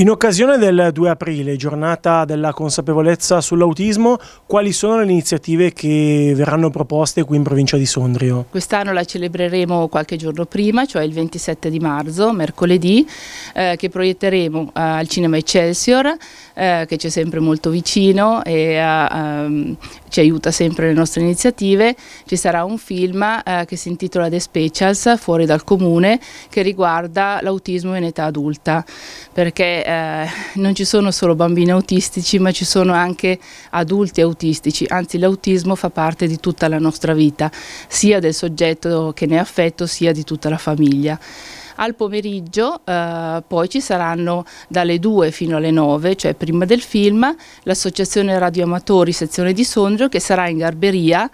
In occasione del 2 aprile, giornata della consapevolezza sull'autismo, quali sono le iniziative che verranno proposte qui in provincia di Sondrio? Quest'anno la celebreremo qualche giorno prima, cioè il 27 di marzo, mercoledì, eh, che proietteremo eh, al cinema Excelsior, eh, che c'è sempre molto vicino e eh, ehm, ci aiuta sempre nelle nostre iniziative. Ci sarà un film eh, che si intitola The Specials, fuori dal comune, che riguarda l'autismo in età adulta, perché eh, eh, non ci sono solo bambini autistici ma ci sono anche adulti autistici, anzi l'autismo fa parte di tutta la nostra vita, sia del soggetto che ne è affetto sia di tutta la famiglia. Al pomeriggio eh, poi ci saranno dalle 2 fino alle 9, cioè prima del film, l'associazione radioamatori sezione di Sondrio che sarà in Garberia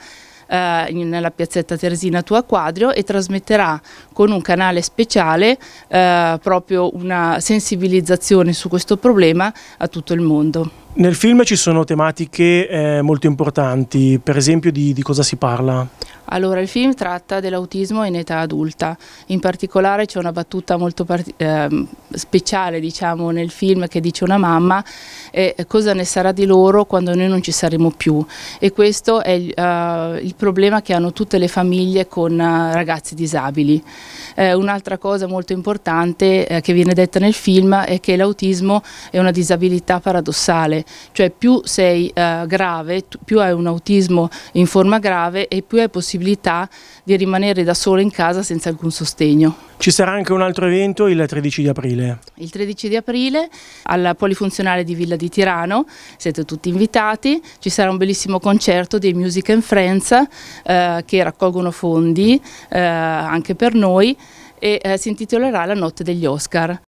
eh, nella piazzetta Teresina Tua Quadrio e trasmetterà con un canale speciale eh, proprio una sensibilizzazione su questo problema a tutto il mondo. Nel film ci sono tematiche eh, molto importanti, per esempio di, di cosa si parla? Allora, il film tratta dell'autismo in età adulta, in particolare c'è una battuta molto eh, speciale diciamo, nel film che dice una mamma eh, cosa ne sarà di loro quando noi non ci saremo più e questo è eh, il problema che hanno tutte le famiglie con eh, ragazzi disabili. Eh, un'altra cosa molto importante eh, che viene detta nel film è che l'autismo è una disabilità paradossale, cioè più sei grave, più hai un autismo in forma grave e più è possibile possibilità di rimanere da solo in casa senza alcun sostegno. Ci sarà anche un altro evento il 13 di aprile. Il 13 di aprile alla polifunzionale di Villa di Tirano, siete tutti invitati, ci sarà un bellissimo concerto dei Music and Friends eh, che raccolgono fondi eh, anche per noi e eh, si intitolerà La notte degli Oscar.